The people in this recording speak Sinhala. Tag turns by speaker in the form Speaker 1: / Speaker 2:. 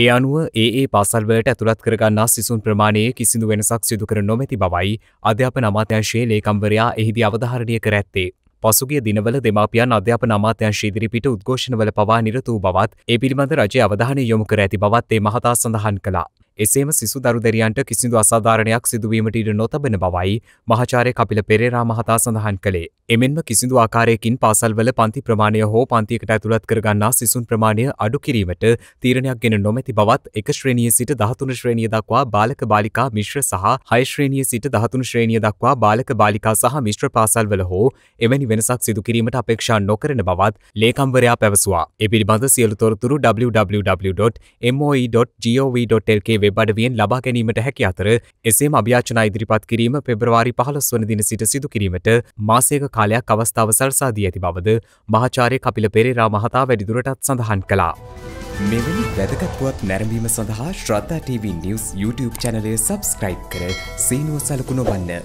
Speaker 1: ඒ අනුව ඒ ඒ පාසල්වලට ඇතුළත් කරගන්නා සිසුන් ප්‍රමාණයේ කිසිදු වෙනසක් සිදු කර නොමැති බවයි අධ්‍යාපන අමාත්‍යංශයේ ලේකම්වරයා එහිදී අවධාරණය කර ඇත්තේ. පසුගිය දිනවල දෙමාපියන් අධ්‍යාපන අමාත්‍යංශ ඉදිරිපිට උද්ඝෝෂණවල පවා නිරත වූ බවත් ඒ පිළිබඳ රජය අවධානය යොමු කර ඇති බවත් ඒ මහතා සඳහන් කළා. එසේම සිසු දරුදරියන්ට කිසිදු අසාධාරණයක් සිදුවීමට ඉඩ නොතබෙන බවයි මහාචාර්ය කපිල පෙරේරා මහතා සඳහන් කළේ. එමෙන්ම කිසිදු ආකාරයකින් පාසල්වල පන්ති ප්‍රමාණය හෝ පන්තියකට ඇතුළත් කරගන්නා සිසුන් ප්‍රමාණය අඩු කිරීමට තීරණයක් ගෙන නොමැති බවත් එක ශ්‍රේණිය සිට 13 ශ්‍රේණිය දක්වා බාලක බාලිකා මිශ්‍ර සහ 6 ශ්‍රේණිය සිට 13 ශ්‍රේණිය දක්වා බාලක බාලිකා සහ මිශ්‍ර පාසල්වල හෝ එවැනි වෙනසක් සිදු කිරීමට අපේක්ෂා නොකරන බවත් ලේකම්වරයා පැවසුවා. ඒ පිළිබඳ සියලු තොරතුරු www.moe.gov.lk වෙබ් අඩවියෙන් ලබා ගැනීමට හැකි අතර එසේම අභ්‍යාචනා ඉදිරිපත් කිරීම පෙබරවාරි පහලොස් වන දින සිට සිදු කිරීමට මාසයක කාලයක් අවස්ථාව සල්සාදී ඇති බවද මහාචාරය කපිල පෙරේරා මහතා වැඩිදුරටත් සඳහන් කලා. මෙවැනි වැදගත්වත් නැරඹීම සඳහා ශ්‍රද්ධා TV නිවස් YouTube චැනලය සබස්ක්‍රයිබ් කර සීනුව සලකුණ වන්න.